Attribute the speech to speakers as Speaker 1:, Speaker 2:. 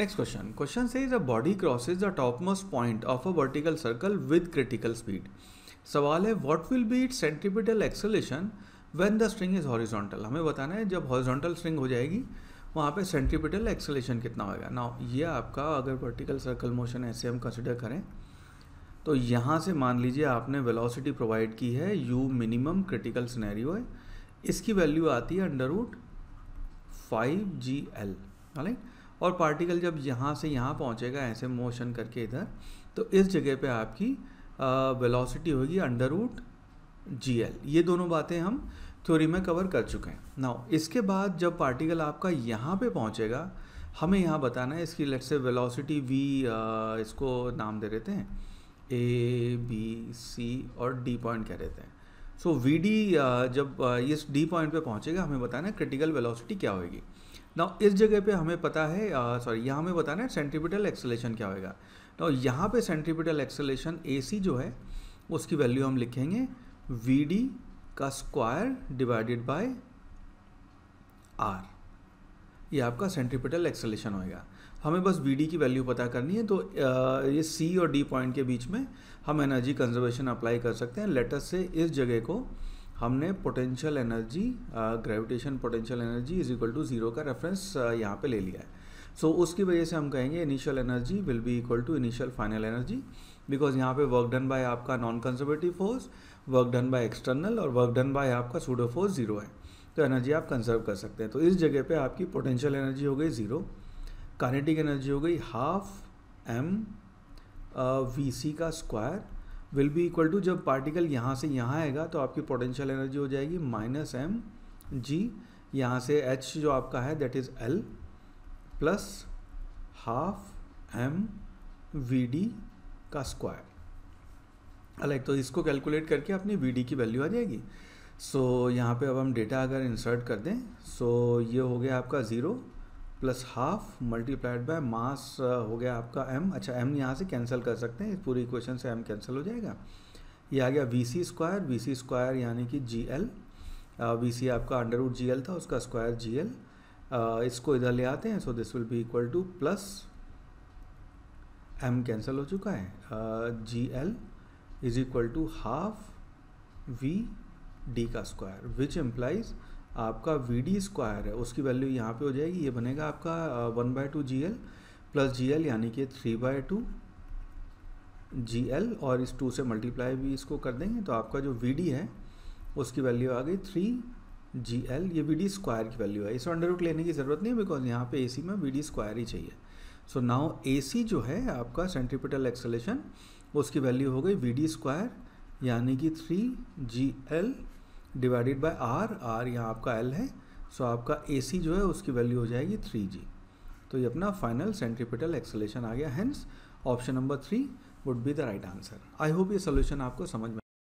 Speaker 1: Next question question. Question says a body the top most point of a vertical circle with critical speed सवाल है what will be it centripetal acceleration when the string is horizontal हमें बताना है जब horizontal string हो जाएगी वहाँ पे सेंट्रीपिटल एक्सेलेशन कितना होगा ना ये आपका अगर वर्टिकल सर्कल मोशन ऐसे हम कंसिडर करें तो यहाँ से मान लीजिए आपने वेलोसिटी प्रोवाइड की है यू मिनिमम क्रिटिकल सिनेरियो है इसकी वैल्यू आती है under root five G L right और पार्टिकल जब यहाँ से यहाँ पहुँचेगा ऐसे मोशन करके इधर तो इस जगह पे आपकी वेलोसिटी होगी अंडर रूट जी एल ये दोनों बातें हम थ्योरी में कवर कर चुके हैं नाउ इसके बाद जब पार्टिकल आपका यहाँ पे पहुँचेगा हमें यहाँ बताना है इसकी लेट से वेलोसिटी वी इसको नाम दे देते हैं ए बी सी और डी पॉइंट कह देते हैं सो वी डी जब uh, इस डी पॉइंट पे पहुंचेगा हमें बताना है क्रिटिकल वेलोसिटी क्या होगी ना इस जगह पे हमें पता है सॉरी uh, यहाँ हमें बताना है सेंट्रीपिटल एक्सेलेशन क्या होगा ना यहाँ पे सेंट्रीपिटल एक्सेलेशन ए जो है उसकी वैल्यू हम लिखेंगे वी डी का स्क्वायर डिवाइडेड बाय आर ये आपका सेंट्रीपिटल एक्सलेशन होएगा हमें बस वी डी की वैल्यू पता करनी है तो ये सी और डी पॉइंट के बीच में हम एनर्जी कंजर्वेशन अप्लाई कर सकते हैं लेटर से इस जगह को हमने potential energy gravitation potential energy is equal to zero का रेफरेंस यहाँ पे ले लिया है सो so, उसकी वजह से हम कहेंगे initial energy will be equal to initial final energy because यहाँ पे वर्क डन बाय आपका non conservative force work done by external और वर्क डन बाय आपका सूडो फोर्स जीरो है तो एनर्जी आप कंजर्व कर सकते हैं तो इस जगह पे आपकी पोटेंशियल एनर्जी हो गई ज़ीरो कानेटिक एनर्जी हो गई हाफ एम वी सी का square will be equal to जब पार्टिकल यहाँ से यहाँ आएगा तो आपकी पोटेंशियल एनर्जी हो जाएगी माइनस एम जी यहाँ से एच जो आपका है that is L plus half M V D का स्क्वायर अलग तो इसको कैलकुलेट करके अपनी वी डी की वैल्यू आ जाएगी सो so, यहाँ पे अब हम डेटा अगर इंसर्ट कर दें सो so, ये हो गया आपका zero plus half multiplied by mass हो गया आपका एम अच्छा एम यहाँ से कैंसिल कर सकते हैं इस पूरी इक्वेशन से एम कैंसिल हो जाएगा ये आ गया V C square V C square यानी कि जी एल वी सी आपका अंडर उड जी एल था उसका स्क्वायर जी एल इसको इधर ले आते हैं so this will be equal to plus M cancel हो चुका है G L is equal to half V D का स्क्वायर विच एम्प्लाइज आपका वी डी स्क्वायर है उसकी वैल्यू यहाँ पे हो जाएगी ये बनेगा आपका one by two G L plus G L यानी कि three by two G L और इस टू से मल्टीप्लाई भी इसको कर देंगे तो आपका जो वी डी है उसकी वैल्यू आ गई थ्री जी एल ये वी डी स्क्वायर की वैल्यू है इस अंडर रूट लेने की ज़रूरत नहीं है बिकॉज यहाँ पे ए सी में वी डी स्क्वायर ही चाहिए सो नाउ ए सी जो है आपका सेंट्रीपिटल एक्सलेशन उसकी वैल्यू हो गई वी डी स्क्वायर यानी कि three G L divided by R R यहाँ आपका एल है सो आपका ए सी जो है उसकी वैल्यू हो जाएगी थ्री जी तो ये अपना फाइनल सेंट्रीपिटल एक्सलेशन आ गया hence option number three would be the right answer I hope ये सोल्यूशन आपको समझ में